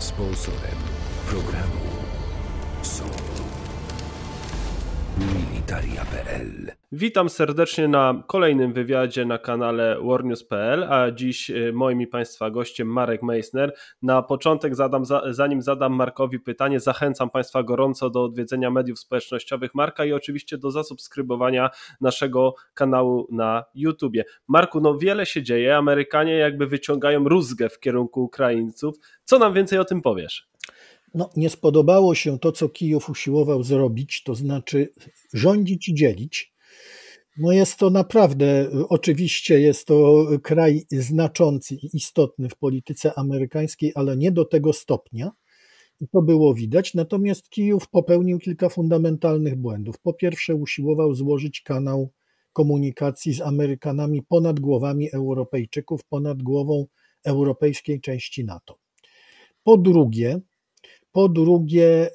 Expose them. Program. So. militaria.pl. Witam serdecznie na kolejnym wywiadzie na kanale warnews.pl, a dziś y, moim i Państwa gościem Marek Meissner. Na początek, zadam, zanim zadam Markowi pytanie, zachęcam Państwa gorąco do odwiedzenia mediów społecznościowych Marka i oczywiście do zasubskrybowania naszego kanału na YouTubie. Marku, no wiele się dzieje, Amerykanie jakby wyciągają rózgę w kierunku Ukraińców. Co nam więcej o tym powiesz? no, nie spodobało się to, co Kijów usiłował zrobić, to znaczy rządzić i dzielić. No jest to naprawdę, oczywiście jest to kraj znaczący i istotny w polityce amerykańskiej, ale nie do tego stopnia. I to było widać. Natomiast Kijów popełnił kilka fundamentalnych błędów. Po pierwsze, usiłował złożyć kanał komunikacji z Amerykanami ponad głowami Europejczyków, ponad głową europejskiej części NATO. Po drugie, po drugie,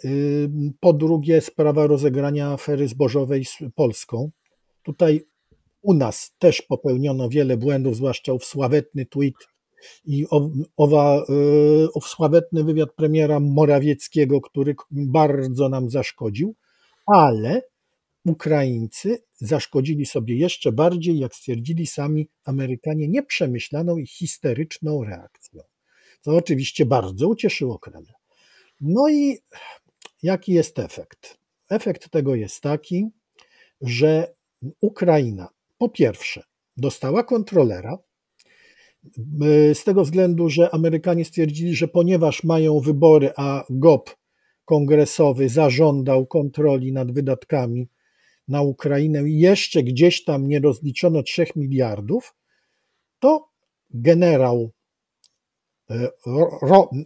po drugie sprawa rozegrania afery zbożowej z Polską. Tutaj u nas też popełniono wiele błędów, zwłaszcza ów sławetny tweet i owa, y, ów sławetny wywiad premiera Morawieckiego, który bardzo nam zaszkodził, ale Ukraińcy zaszkodzili sobie jeszcze bardziej, jak stwierdzili sami Amerykanie, nieprzemyślaną i histeryczną reakcją, co oczywiście bardzo ucieszyło Kreml. No i jaki jest efekt? Efekt tego jest taki, że Ukraina po pierwsze dostała kontrolera, y, z tego względu, że Amerykanie stwierdzili, że ponieważ mają wybory, a GOP kongresowy zażądał kontroli nad wydatkami na Ukrainę i jeszcze gdzieś tam nie rozliczono 3 miliardów, to generał y,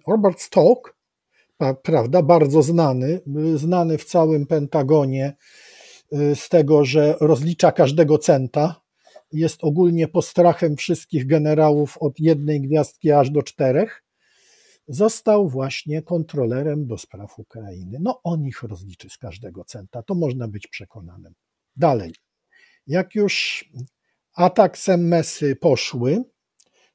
Robert Stoke prawda, bardzo znany, znany w całym Pentagonie y, z tego, że rozlicza każdego centa, jest ogólnie postrachem wszystkich generałów od jednej gwiazdki aż do czterech, został właśnie kontrolerem do spraw Ukrainy. No on ich rozliczy z każdego centa, to można być przekonanym. Dalej, jak już atak SMS-y poszły,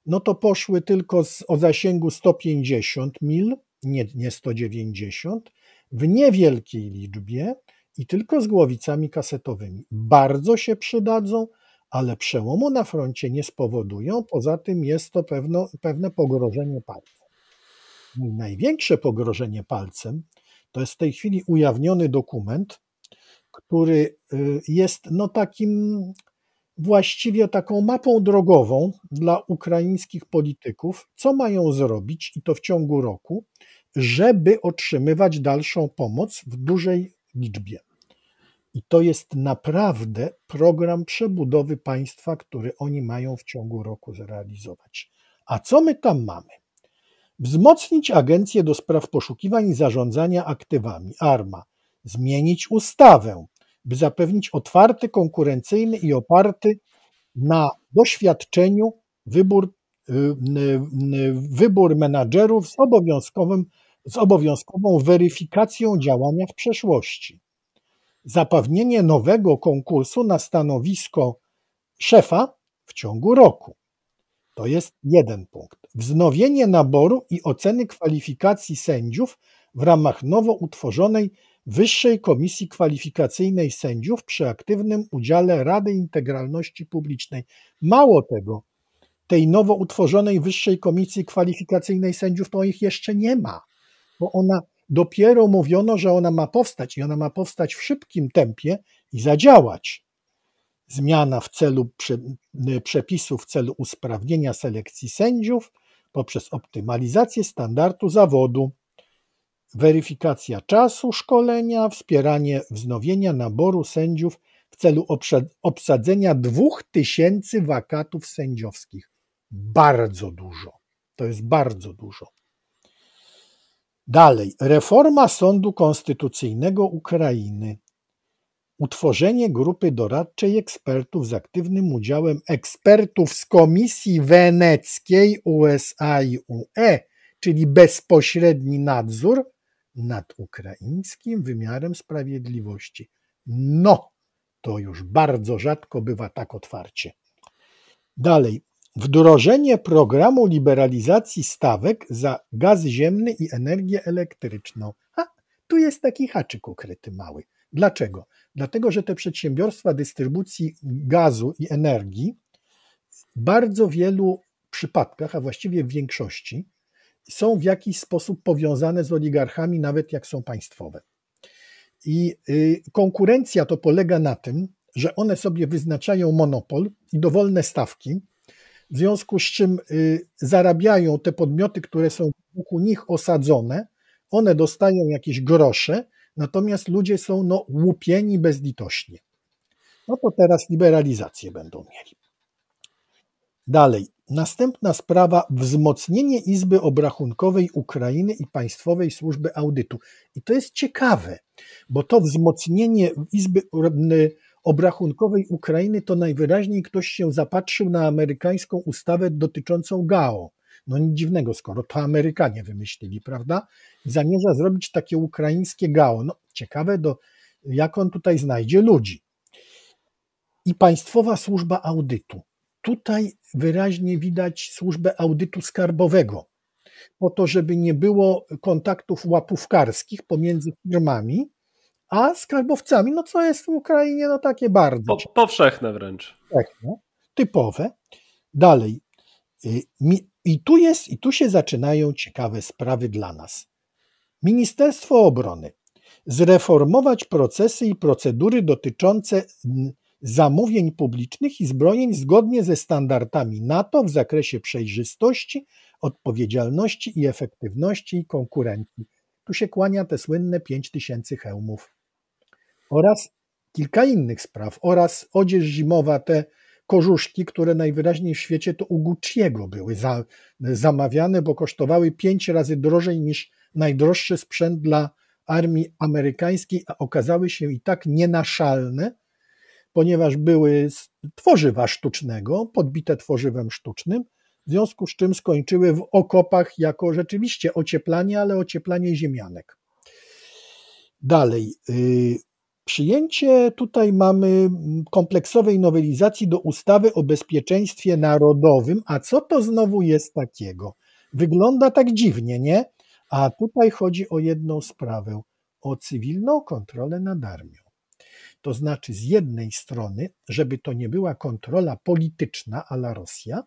no to poszły tylko z, o zasięgu 150 mil, nie, nie 190, w niewielkiej liczbie i tylko z głowicami kasetowymi. Bardzo się przydadzą, ale przełomu na froncie nie spowodują. Poza tym jest to pewno, pewne pogrożenie palcem. największe pogrożenie palcem to jest w tej chwili ujawniony dokument, który y, jest no takim właściwie taką mapą drogową dla ukraińskich polityków, co mają zrobić i to w ciągu roku, żeby otrzymywać dalszą pomoc w dużej liczbie. I to jest naprawdę program przebudowy państwa, który oni mają w ciągu roku zrealizować. A co my tam mamy? Wzmocnić Agencję do Spraw Poszukiwań i Zarządzania Aktywami, ARMA, zmienić ustawę, by zapewnić otwarty, konkurencyjny i oparty na doświadczeniu wybór, y, y, y, wybór menadżerów z obowiązkowym z obowiązkową weryfikacją działania w przeszłości. Zapewnienie nowego konkursu na stanowisko szefa w ciągu roku. To jest jeden punkt. Wznowienie naboru i oceny kwalifikacji sędziów w ramach nowo utworzonej Wyższej Komisji Kwalifikacyjnej Sędziów przy aktywnym udziale Rady Integralności Publicznej. Mało tego, tej nowo utworzonej Wyższej Komisji Kwalifikacyjnej Sędziów to ich jeszcze nie ma bo ona dopiero mówiono, że ona ma powstać i ona ma powstać w szybkim tempie i zadziałać. Zmiana w celu prze, y, przepisów w celu usprawnienia selekcji sędziów poprzez optymalizację standardu zawodu, weryfikacja czasu szkolenia, wspieranie wznowienia naboru sędziów w celu obsadzenia 2000 wakatów sędziowskich. Bardzo dużo. To jest bardzo dużo. Dalej, reforma Sądu Konstytucyjnego Ukrainy, utworzenie grupy doradczej ekspertów z aktywnym udziałem ekspertów z Komisji Weneckiej USA i UE, czyli bezpośredni nadzór nad ukraińskim wymiarem sprawiedliwości. No, to już bardzo rzadko bywa tak otwarcie. Dalej, Wdrożenie programu liberalizacji stawek za gaz ziemny i energię elektryczną. A tu jest taki haczyk ukryty mały. Dlaczego? Dlatego, że te przedsiębiorstwa dystrybucji gazu i energii w bardzo wielu przypadkach, a właściwie w większości, są w jakiś sposób powiązane z oligarchami, nawet jak są państwowe. I y, konkurencja to polega na tym, że one sobie wyznaczają monopol i dowolne stawki, w związku z czym y, zarabiają te podmioty, które są wokół nich osadzone, one dostają jakieś grosze, natomiast ludzie są no, łupieni bezlitośnie. No to teraz liberalizację będą mieli. Dalej. Następna sprawa wzmocnienie Izby Obrachunkowej Ukrainy i Państwowej Służby Audytu. I to jest ciekawe, bo to wzmocnienie Izby y, obrachunkowej Ukrainy, to najwyraźniej ktoś się zapatrzył na amerykańską ustawę dotyczącą GAO. No nic dziwnego, skoro to Amerykanie wymyślili, prawda? Zamierza zrobić takie ukraińskie GAO. No ciekawe, do, jak on tutaj znajdzie ludzi. I Państwowa Służba Audytu. Tutaj wyraźnie widać służbę audytu skarbowego, po to, żeby nie było kontaktów łapówkarskich pomiędzy firmami, a skarbowcami, no co jest w Ukrainie, no takie bardzo. Po, powszechne wręcz. typowe. Dalej. Y, I tu jest, i tu się zaczynają ciekawe sprawy dla nas. Ministerstwo Obrony. Zreformować procesy i procedury dotyczące zamówień publicznych i zbrojeń zgodnie ze standardami NATO w zakresie przejrzystości, odpowiedzialności i efektywności i konkurencji. Tu się kłania te słynne 5000 hełmów oraz kilka innych spraw, oraz odzież zimowa, te kożuszki, które najwyraźniej w świecie to u Gucci'ego były za, zamawiane, bo kosztowały pięć razy drożej niż najdroższy sprzęt dla armii amerykańskiej, a okazały się i tak nienaszalne, ponieważ były z tworzywa sztucznego, podbite tworzywem sztucznym, w związku z czym skończyły w okopach jako rzeczywiście ocieplanie, ale ocieplanie ziemianek. Dalej, y, Przyjęcie tutaj mamy mm, kompleksowej nowelizacji do ustawy o bezpieczeństwie narodowym. A co to znowu jest takiego? Wygląda tak dziwnie, nie? A tutaj chodzi o jedną sprawę o cywilną kontrolę nad armią. To znaczy, z jednej strony, żeby to nie była kontrola polityczna ala Rosja,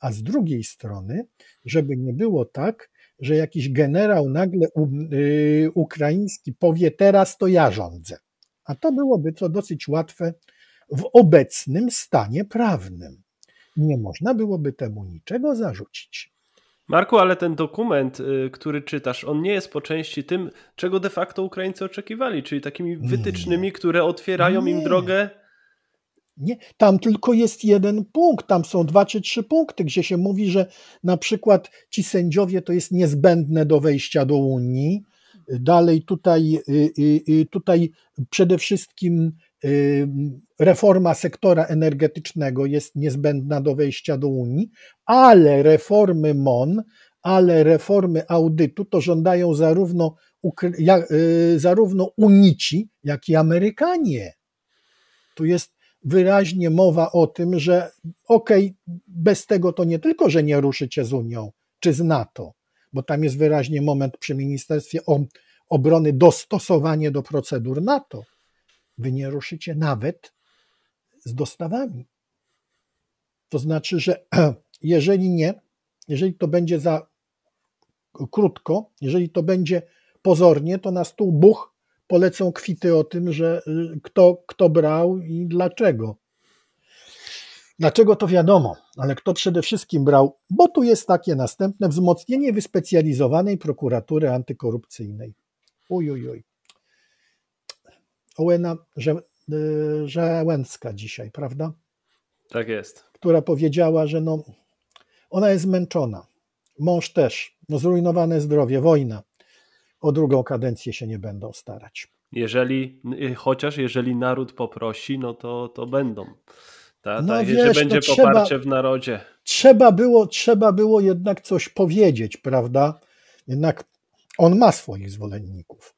a z drugiej strony, żeby nie było tak, że jakiś generał nagle um, y, ukraiński powie: Teraz to ja rządzę a to byłoby co dosyć łatwe w obecnym stanie prawnym. Nie można byłoby temu niczego zarzucić. Marku, ale ten dokument, y, który czytasz, on nie jest po części tym, czego de facto Ukraińcy oczekiwali, czyli takimi wytycznymi, nie. które otwierają nie. im drogę. Nie, tam tylko jest jeden punkt, tam są dwa czy trzy punkty, gdzie się mówi, że na przykład ci sędziowie to jest niezbędne do wejścia do Unii, Dalej tutaj, y, y, y, tutaj przede wszystkim reforma sektora energetycznego jest niezbędna do wejścia do Unii, ale reformy MON, ale reformy audytu to żądają zarówno, zarówno Unici, jak i Amerykanie. Tu jest wyraźnie mowa o tym, że okej, okay, bez tego to nie tylko, że nie ruszycie z Unią czy z NATO, bo tam jest wyraźnie moment przy Ministerstwie Obrony dostosowanie do procedur NATO. Wy nie ruszycie nawet z dostawami. To znaczy, że jeżeli nie, jeżeli to będzie za krótko, jeżeli to będzie pozornie, to na stół buch polecą kwity o tym, że y, kto, kto brał i dlaczego. Dlaczego to wiadomo, ale kto przede wszystkim brał, bo tu jest takie następne wzmocnienie wyspecjalizowanej prokuratury antykorupcyjnej. Ujujuj. Uj. Owena Że, y, Żełęcka dzisiaj, prawda? Tak jest. Która powiedziała, że no, ona jest zmęczona. Mąż też. No, zrujnowane zdrowie, wojna. O drugą kadencję się nie będą starać. Jeżeli, y, chociaż jeżeli naród poprosi, no to, to będą. Ta, ta, no wiesz, że no będzie no, poparcie w narodzie. Trzeba było, trzeba było jednak coś powiedzieć, prawda? Jednak on ma swoich zwolenników.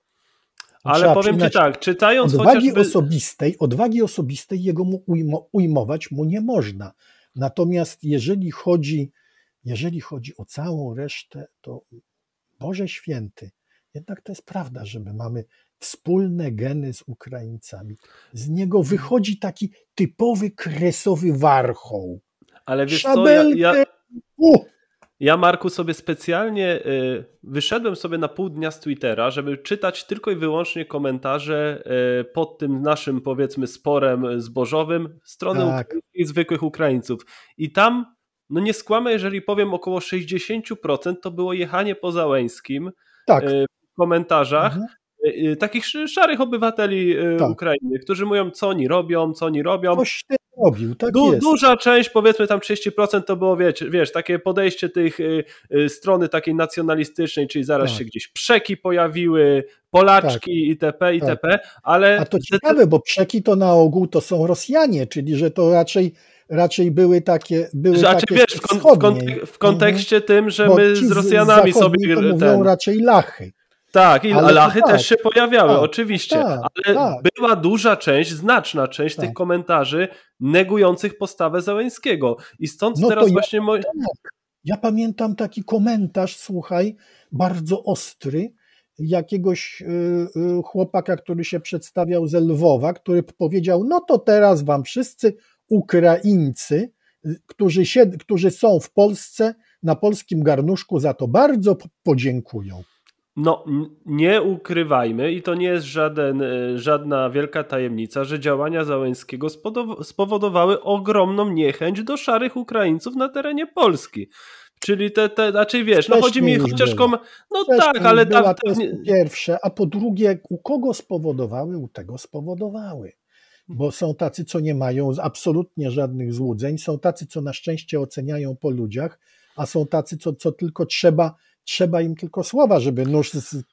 Ale trzeba powiem ci tak, czytając odwagi chociażby... osobistej, odwagi osobistej jego mu ujmo, ujmować mu nie można. Natomiast jeżeli chodzi, jeżeli chodzi o całą resztę, to Boże święty, jednak to jest prawda, że my mamy wspólne geny z Ukraińcami. Z niego mm. wychodzi taki typowy kresowy warchoł. Ale wiesz Szabelkę... co, ja, ja, ja, Marku sobie specjalnie y, wyszedłem sobie na pół dnia z Twittera, żeby czytać tylko i wyłącznie komentarze y, pod tym naszym powiedzmy sporem zbożowym strony tak. zwykłych Ukraińców. I tam no nie skłamę, jeżeli powiem około 60% to było jechanie po Załęskim tak. Y, w komentarzach, mhm. Y, y, takich szarych obywateli y, tak. Ukrainy, którzy mówią, co oni robią, co oni robią. Coś robił, tak du jest. Duża część, powiedzmy tam 30% to było, wiesz, wiesz takie podejście tych strony takiej nacjonalistycznej, czyli zaraz tak. się gdzieś przeki pojawiły, Polaczki tak, itp., tak. itp., tak. ale... A to ciekawe, bo przeki to na ogół to są Rosjanie, czyli że to raczej raczej były takie były znaczy, takie wiesz, w, w kontekście mhm. tym, że bo my z Rosjanami sobie... To mówią ten... raczej lachy. Tak, i ale tak, też się pojawiały, tak, oczywiście, tak, ale tak. była duża część, znaczna część tych tak. komentarzy negujących postawę Załęckiego. i stąd no teraz właśnie... Ja, tak. ja pamiętam taki komentarz, słuchaj, bardzo ostry, jakiegoś y, y, chłopaka, który się przedstawiał ze Lwowa, który powiedział: No to teraz wam wszyscy Ukraińcy, y, którzy, się, którzy są w Polsce, na polskim garnuszku za to bardzo podziękują. No, nie ukrywajmy, i to nie jest żaden, e, żadna wielka tajemnica, że działania Załęckiego spowodowały ogromną niechęć do szarych Ukraińców na terenie Polski. Czyli te, te znaczy wiesz, no chodzi mi chociaż kom... No tak, ale była, tam. To jest pierwsze, a po drugie, u kogo spowodowały, u tego spowodowały. Bo są tacy, co nie mają absolutnie żadnych złudzeń, są tacy, co na szczęście oceniają po ludziach, a są tacy, co, co tylko trzeba Trzeba im tylko słowa, żeby nóż z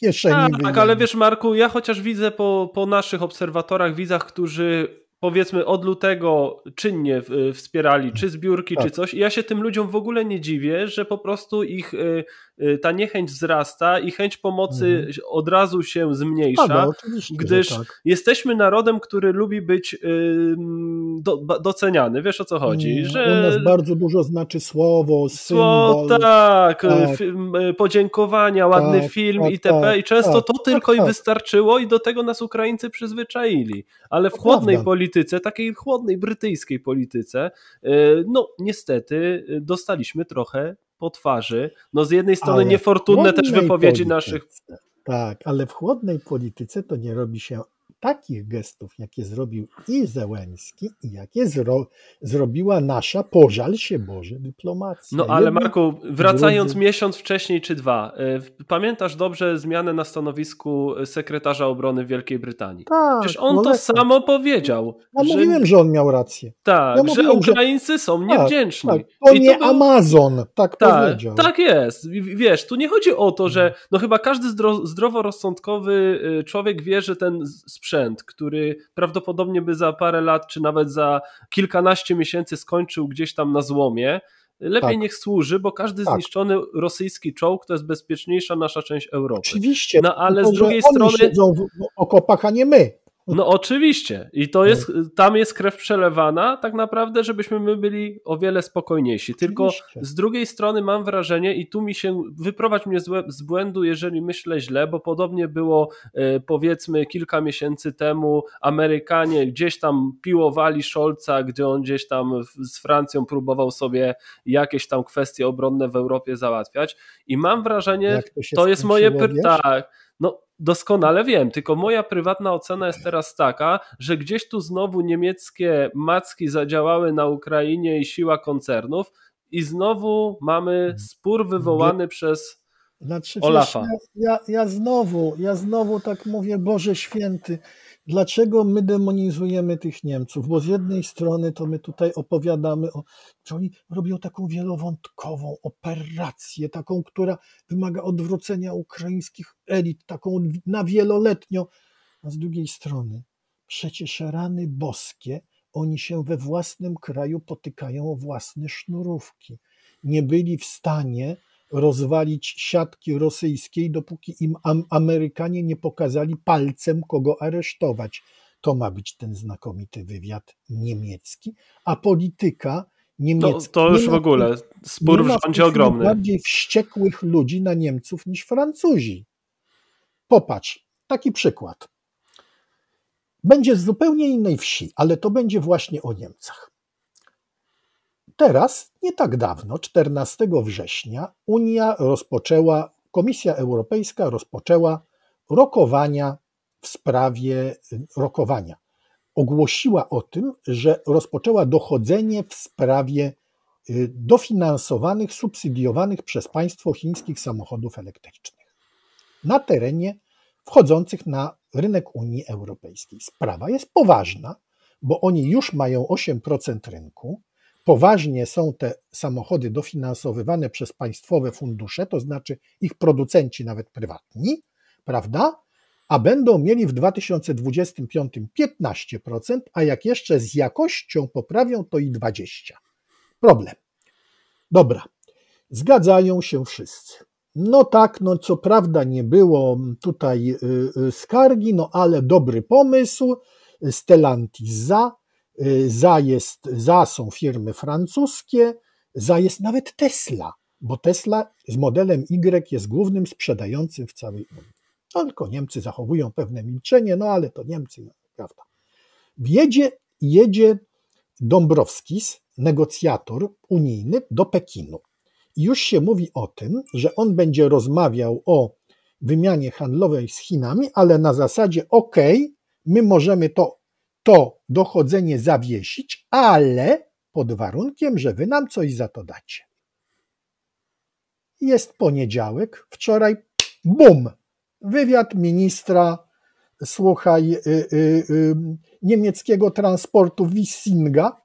kieszeni Tak, wyjąć. ale wiesz Marku, ja chociaż widzę po, po naszych obserwatorach, widzach, którzy powiedzmy od lutego czynnie e, wspierali, czy zbiórki, tak. czy coś. I ja się tym ludziom w ogóle nie dziwię, że po prostu ich e, Y, ta niechęć wzrasta i chęć pomocy mhm. od razu się zmniejsza, gdyż tak. jesteśmy narodem, który lubi być y, do, doceniany. Wiesz o co chodzi? Mm, że... U nas bardzo dużo znaczy słowo, symbol. tak, y, tak. Film, podziękowania, ładny tak, film tak, itp. Tak, I często tak, to tylko i wystarczyło i do tego nas Ukraińcy przyzwyczaili. Ale w chłodnej prawda. polityce, takiej chłodnej brytyjskiej polityce, no niestety dostaliśmy trochę po twarzy. No z jednej strony niefortunne też wypowiedzi polityce, naszych. Tak, ale w chłodnej polityce to nie robi się takich gestów, jakie zrobił i Zełęski, i jakie zro zrobiła nasza, pożal się Boże, dyplomacja. No ale Jedno, Marku, wracając drodzy... miesiąc wcześniej czy dwa, y, pamiętasz dobrze zmianę na stanowisku sekretarza obrony Wielkiej Brytanii? Tak, Przecież on no to lekko. samo powiedział. Ja że... mówiłem, że on miał rację. Tak, ja mówiłem, że Ukraińcy że... są tak, niewdzięczni. Tak, tak, to I nie to był... Amazon, tak tak, powiedział. Tak jest. Wiesz, tu nie chodzi o to, że mhm. no chyba każdy zdro zdroworozsądkowy y, człowiek wie, że ten sprzęt sprzęt, który prawdopodobnie by za parę lat, czy nawet za kilkanaście miesięcy skończył gdzieś tam na złomie, Lepiej tak. niech służy, bo każdy tak. zniszczony rosyjski czołg to jest bezpieczniejsza nasza część Europy. Oczywiście. No ale z drugiej strony. Siedzą w okopach, a nie my. No oczywiście. I to jest, no. tam jest krew przelewana, tak naprawdę, żebyśmy my byli o wiele spokojniejsi. Tylko oczywiście. z drugiej strony mam wrażenie, i tu mi się wyprowadź mnie z, błędu, jeżeli myślę źle, bo podobnie było e, powiedzmy kilka miesięcy temu Amerykanie gdzieś tam piłowali Scholza, gdy on gdzieś tam z Francją próbował sobie jakieś tam kwestie obronne w Europie załatwiać. I mam wrażenie, to, to jest moje pytanie. Tak. No, doskonale wiem, tylko moja prywatna ocena jest teraz taka, że gdzieś tu znowu niemieckie macki zadziałały na Ukrainie i siła koncernów i znowu mamy mhm. spór wywołany przez znaczy, Olafa. Ja, ja, ja, znowu, ja znowu tak mówię, Boże Święty, dlaczego my demonizujemy tych Niemców? Bo z jednej strony to my tutaj opowiadamy o, że oni robią taką wielowątkową operację, taką, która wymaga odwrócenia ukraińskich elit, taką na wieloletnią. A z drugiej strony, przecież rany boskie, oni się we własnym kraju potykają o własne sznurówki. Nie byli w stanie rozwalić siatki rosyjskiej, dopóki im Amerykanie nie pokazali palcem, kogo aresztować. To ma być ten znakomity wywiad niemiecki, a polityka niemiecka. To, to już ma, w ogóle spór w rządzie ogromny. Bardziej wściekłych ludzi na Niemców niż Francuzi. Popatrz, taki przykład. Będzie z zupełnie innej wsi, ale to będzie właśnie o Niemcach. Teraz, nie tak dawno, 14 września, Unia rozpoczęła, Komisja Europejska rozpoczęła rokowania w sprawie y, rokowania. Ogłosiła o tym, że rozpoczęła dochodzenie w sprawie y, dofinansowanych, subsydiowanych przez państwo chińskich samochodów elektrycznych na terenie wchodzących na rynek Unii Europejskiej. Sprawa jest poważna, bo oni już mają 8% rynku, poważnie są te samochody dofinansowywane przez państwowe fundusze, to znaczy ich producenci, nawet prywatni, prawda? A będą mieli w 2025 15%, a jak jeszcze z jakością poprawią, to i 20%. Problem. Dobra, zgadzają się wszyscy. No tak, no co prawda nie było tutaj y, y, skargi, no ale dobry pomysł. Stellantis za, Y, za, jest, za są firmy francuskie, za jest nawet Tesla, bo Tesla z modelem Y jest głównym sprzedającym w całej Unii. tylko Niemcy zachowują pewne milczenie, no ale to Niemcy, no, prawda. Jedzie, jedzie Dąbrowskis, negocjator unijny, do Pekinu. I już się mówi o tym, że on będzie rozmawiał o wymianie handlowej z Chinami, ale na zasadzie OK, my możemy to to dochodzenie zawiesić, ale pod warunkiem, że wy nam coś za to dacie. Jest poniedziałek, wczoraj bum! Wywiad ministra, słuchaj, y, y, y, niemieckiego transportu Wissinga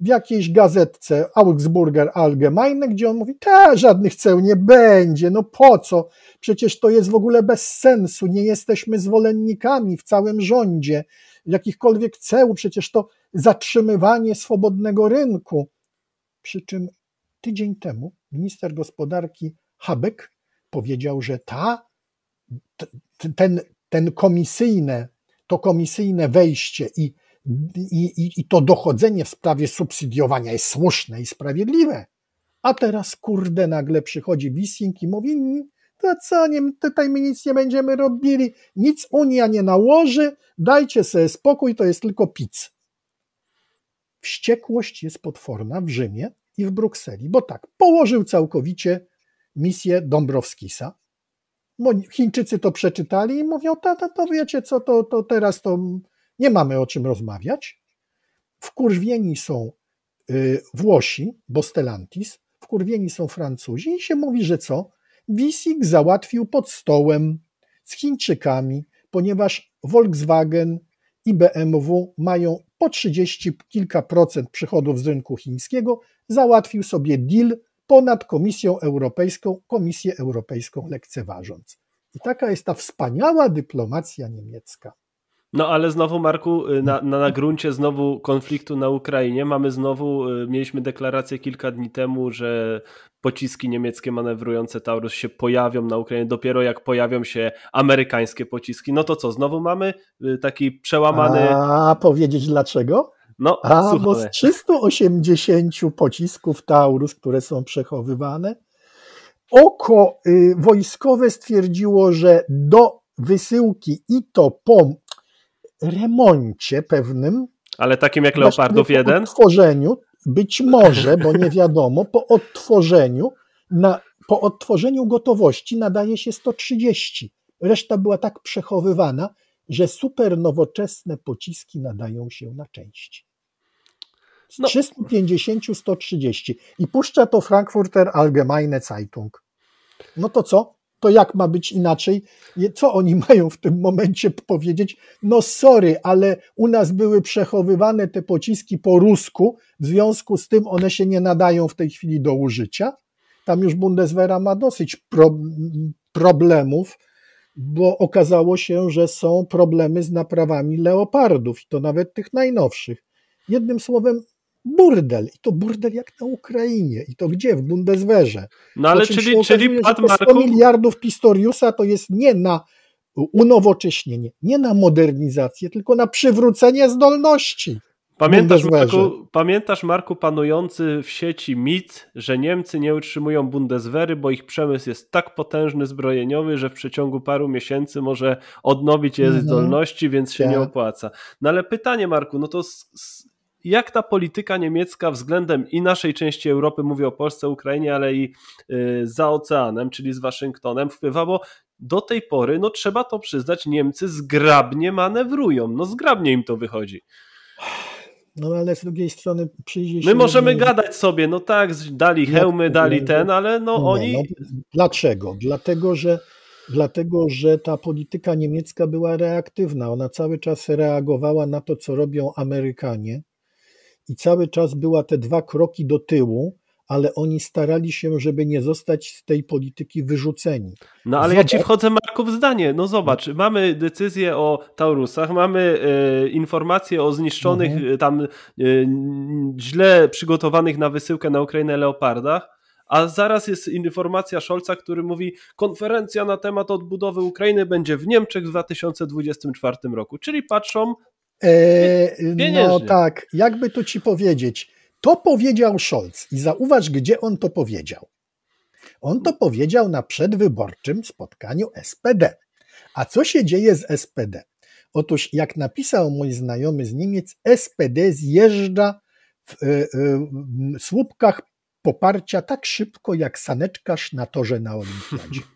w jakiejś gazetce Augsburger Allgemeine, gdzie on mówi, te żadnych ceł nie będzie, no po co? Przecież to jest w ogóle bez sensu, nie jesteśmy zwolennikami w całym rządzie jakichkolwiek ceł, przecież to zatrzymywanie swobodnego rynku. Przy czym tydzień temu minister gospodarki Habek powiedział, że ta, ten, ten komisyjne, to komisyjne wejście i, i, i to dochodzenie w sprawie subsydiowania jest słuszne i sprawiedliwe. A teraz kurde nagle przychodzi Wissing i mówi mm, to co, nie, tutaj my nic nie będziemy robili, nic Unia nie nałoży, dajcie sobie spokój, to jest tylko pic. Wściekłość jest potworna w Rzymie i w Brukseli, bo tak, położył całkowicie misję Dąbrowskisa. Chińczycy to przeczytali i mówią, to, to, to wiecie co, to, to teraz to nie mamy o czym rozmawiać. Wkurwieni są y, Włosi, Bostelantis, wkurwieni są Francuzi i się mówi, że co? Wisik załatwił pod stołem z Chińczykami, ponieważ Volkswagen i BMW mają po 30 kilka procent przychodów z rynku chińskiego, załatwił sobie deal ponad Komisją Europejską, Komisję Europejską lekceważąc. I taka jest ta wspaniała dyplomacja niemiecka. No ale znowu, Marku, y, na, na, na gruncie znowu konfliktu na Ukrainie mamy znowu, y, mieliśmy deklarację kilka dni temu, że pociski niemieckie manewrujące Taurus się pojawią na Ukrainie, dopiero jak pojawią się amerykańskie pociski, no to co, znowu mamy y, taki przełamany... A powiedzieć dlaczego? No, A, słuchamy. bo z 380 pocisków Taurus, które są przechowywane, oko y, wojskowe stwierdziło, że do wysyłki i to po remoncie pewnym, ale takim jak Leopardów 1? Tworzeniu być może, bo nie wiadomo, po odtworzeniu, na, po odtworzeniu gotowości nadaje się 130. Reszta była tak przechowywana, że super nowoczesne pociski nadają się na części. Z no. 350 130 i puszcza to Frankfurter Allgemeine Zeitung. No to co? to jak ma być inaczej? Co oni mają w tym momencie powiedzieć? No sorry, ale u nas były przechowywane te pociski po rusku, w związku z tym one się nie nadają w tej chwili do użycia. Tam już Bundeswehr ma dosyć pro problemów, bo okazało się, że są problemy z naprawami leopardów i to nawet tych najnowszych. Jednym słowem, burdel. I to burdel jak na Ukrainie. I to gdzie? W Bundeswehrze. No ale czyli, czyli Pat Marku... 100 miliardów Pistoriusa to jest nie na unowocześnienie, nie na modernizację, tylko na przywrócenie zdolności. Pamiętasz Marku, pamiętasz, Marku, panujący w sieci mit, że Niemcy nie utrzymują Bundeswehry, bo ich przemysł jest tak potężny, zbrojeniowy, że w przeciągu paru miesięcy może odnowić je mhm. zdolności, mm -hmm. więc się tak. nie opłaca. No ale pytanie, Marku, no to jak ta polityka niemiecka względem i naszej części Europy, mówię o Polsce, Ukrainie, ale i y, za oceanem, czyli z Waszyngtonem, wpływa, bo do tej pory, no trzeba to przyznać, Niemcy zgrabnie manewrują, no zgrabnie im to wychodzi. No ale z drugiej strony przyjdzie My możemy gadać sobie, no tak, dali hełmy, dali ten, ale no, no oni... No, dlaczego? Dlatego, że dlatego że ta polityka niemiecka była reaktywna. Ona cały czas reagowała na to, co robią Amerykanie i cały czas była te dwa kroki do tyłu, ale oni starali się, żeby nie zostać z tej polityki wyrzuceni. No ale zobacz. ja ci wchodzę, Marku, w zdanie. No zobacz, mamy decyzję o Taurusach, mamy e, informacje o zniszczonych, mhm. E, tam e, źle przygotowanych na wysyłkę na Ukrainę leopardach. A zaraz jest informacja Scholza, który mówi: Konferencja na temat odbudowy Ukrainy będzie w Niemczech w 2024 roku. Czyli patrzą E, no tak, jakby tu ci powiedzieć. To powiedział Scholz i zauważ, gdzie on to powiedział. On to powiedział na przedwyborczym spotkaniu SPD. A co się dzieje z SPD? Otóż, jak napisał mój znajomy z Niemiec, SPD zjeżdża w, e, e, w słupkach poparcia tak szybko, jak saneczkarz na torze na olimpiadzie.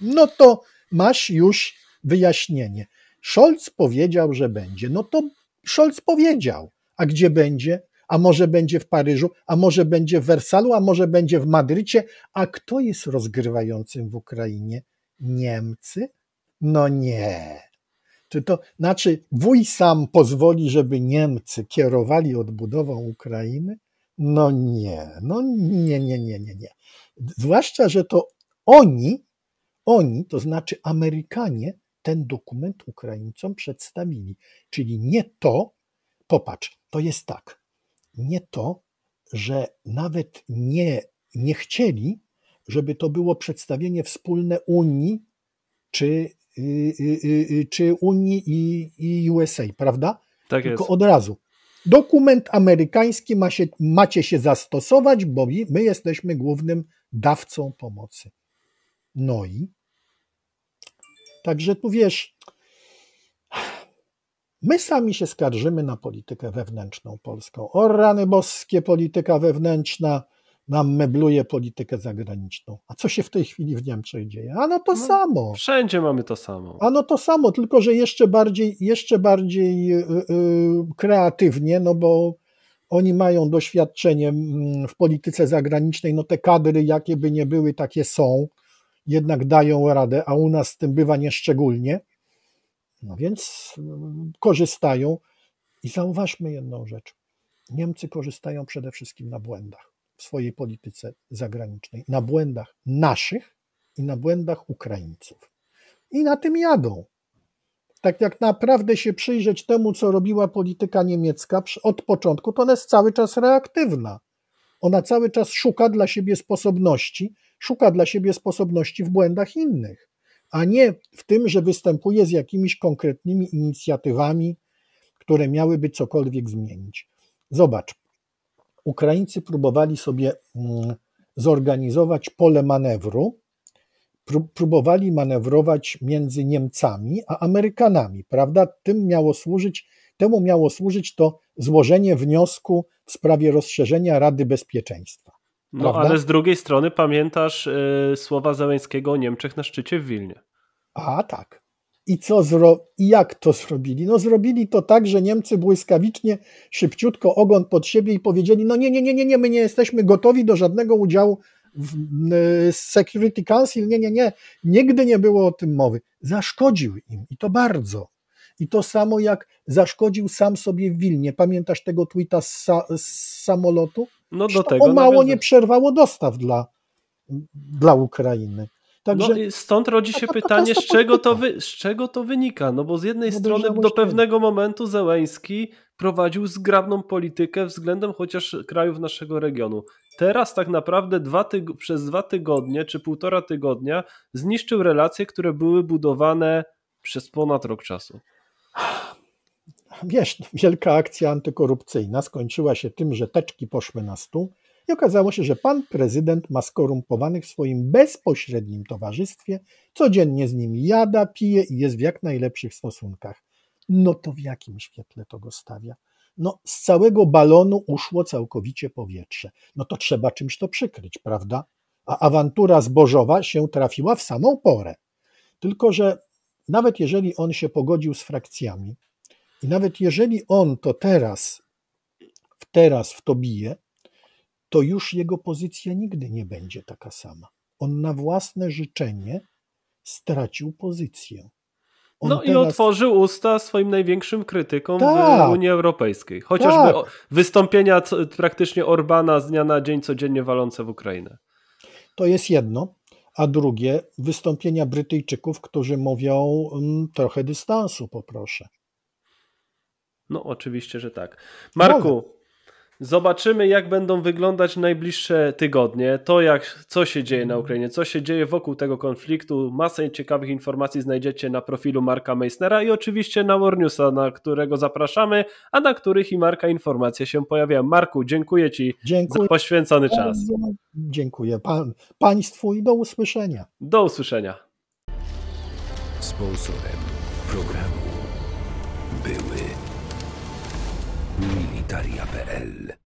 No to masz już wyjaśnienie. Scholz powiedział, że będzie. No to Scholz powiedział. A gdzie będzie? A może będzie w Paryżu, a może będzie w Wersalu, a może będzie w Madrycie. A kto jest rozgrywającym w Ukrainie? Niemcy? No nie. Czy to znaczy, wuj sam pozwoli, żeby Niemcy kierowali odbudową Ukrainy? No nie, no nie, nie, nie, nie, nie. Zwłaszcza, że to oni, oni, to znaczy Amerykanie, ten dokument Ukraińcom przedstawili. Czyli nie to, popatrz, to jest tak, nie to, że nawet nie, nie chcieli, żeby to było przedstawienie wspólne Unii czy, y, y, y, y czy Unii i, i USA, prawda? Tak Tylko jest. od razu. Dokument amerykański ma się, macie się zastosować, bo my jesteśmy głównym dawcą pomocy. No i Także tu wiesz, my sami się skarżymy na politykę wewnętrzną polską. O rany boskie, polityka wewnętrzna nam mebluje politykę zagraniczną. A co się w tej chwili w Niemczech dzieje? Ano to no, samo. Wszędzie mamy to samo. Ano to samo, tylko że jeszcze bardziej, jeszcze bardziej yy, yy, kreatywnie, no bo oni mają doświadczenie mm, w polityce zagranicznej, no te kadry, jakie by nie były, takie są jednak dają radę, a u nas z tym bywa nieszczególnie. No więc mm, korzystają. I zauważmy jedną rzecz. Niemcy korzystają przede wszystkim na błędach w swojej polityce zagranicznej, na błędach naszych i na błędach Ukraińców. I na tym jadą. Tak jak naprawdę się przyjrzeć temu, co robiła polityka niemiecka od początku, to ona jest cały czas reaktywna. Ona cały czas szuka dla siebie sposobności, szuka dla siebie sposobności w błędach innych, a nie w tym, że występuje z jakimiś konkretnymi inicjatywami, które miałyby cokolwiek zmienić. Zobacz, Ukraińcy próbowali sobie mm, zorganizować pole manewru, próbowali manewrować między Niemcami a Amerykanami, prawda? Tym miało służyć, temu miało służyć to złożenie wniosku w sprawie rozszerzenia Rady Bezpieczeństwa. No prawda? ale z drugiej strony pamiętasz y, słowa Zeleńskiego o Niemczech na szczycie w Wilnie. A tak. I co zro... I jak to zrobili? No zrobili to tak, że Niemcy błyskawicznie, szybciutko ogon pod siebie i powiedzieli, no nie, nie, nie, nie, nie my nie jesteśmy gotowi do żadnego udziału w Security Council, nie, nie, nie, nigdy nie było o tym mowy. Zaszkodził im i to bardzo. I to samo jak zaszkodził sam sobie w Wilnie. Pamiętasz tego tweeta z, sa z samolotu? No do tego o mało nie przerwało dostaw dla, dla Ukrainy. Także, no stąd rodzi się pytanie, z czego, to wy, z czego to wynika? No bo z jednej no strony do pewnego momentu Zełęński prowadził zgrabną politykę względem chociaż krajów naszego regionu. Teraz tak naprawdę dwa tyg- przez dwa tygodnie czy półtora tygodnia zniszczył relacje, które były budowane przez ponad rok czasu wiesz, wielka akcja antykorupcyjna skończyła się tym, że teczki poszły na stół i okazało się, że pan prezydent ma skorumpowanych w swoim bezpośrednim towarzystwie, codziennie z nim jada, pije i jest w jak najlepszych stosunkach. No to w jakim świetle to go stawia? No z całego balonu uszło całkowicie powietrze. No to trzeba czymś to przykryć, prawda? A awantura zbożowa się trafiła w samą porę. Tylko, że nawet jeżeli on się pogodził z frakcjami, i nawet jeżeli on to teraz, teraz w to bije, to już jego pozycja nigdy nie będzie taka sama. On na własne życzenie stracił pozycję. On no teraz... i otworzył usta swoim największym krytykom Ta. w tak! Unii Europejskiej. Chociażby tak. wystąpienia praktycznie Orbana z dnia na dzień codziennie walące w Ukrainę. To jest jedno. A drugie, wystąpienia Brytyjczyków, którzy mówią mm, trochę dystansu, poproszę. No oczywiście, że tak. Marku, Mogę. zobaczymy jak będą wyglądać najbliższe tygodnie, to jak, co się dzieje na Ukrainie, co się dzieje wokół tego konfliktu. Masę ciekawych informacji znajdziecie na profilu Marka Meissnera i oczywiście na Warnewsa, na którego zapraszamy, a na których i Marka informacje się pojawiają. Marku, dziękuję Ci dziękuję. za poświęcony czas. Dziękuję pan, Państwu i do usłyszenia. Do usłyszenia. Sponsorem programu były Komentaria.pl